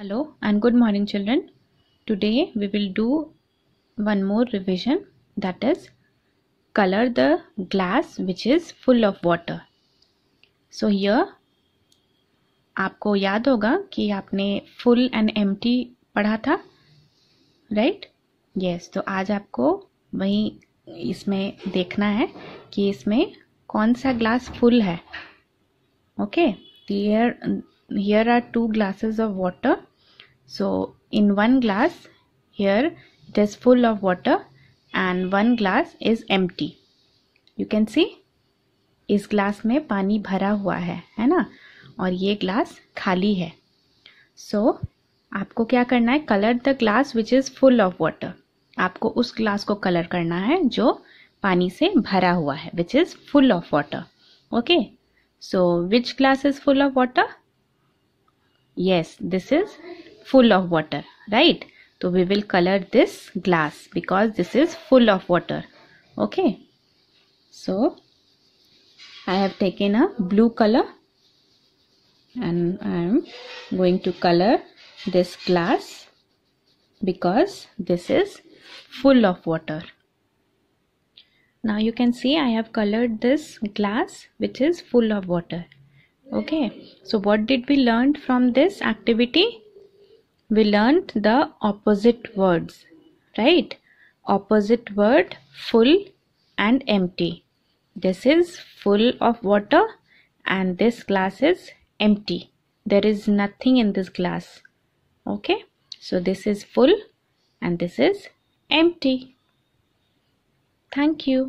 Hello and good morning children. Today we will do one more revision that is color the glass which is full of water. So here आपको याद होगा कि आपने full and empty पढ़ा था right right? Yes yes, तो आज आपको वही इसमें देखना है कि इसमें कौन सा ग्लास फुल है okay here here are two glasses of water So in one glass here it is full of water and one glass is empty. You can see इस ग्लास में पानी भरा हुआ है है ना और ये ग्लास खाली है सो so, आपको क्या करना है colour the glass which is full of water आपको उस ग्लास को कलर करना है जो पानी से भरा हुआ है which is full of water okay so which glass is full of water yes this is full of water right so we will color this glass because this is full of water okay so I have taken a blue color and I am going to color this glass because this is full of water. Now you can see I have colored this glass which is full of water. Okay, so what did we learn from this activity? we learnt the opposite words right opposite word full and empty this is full of water and this glass is empty there is nothing in this glass okay so this is full and this is empty thank you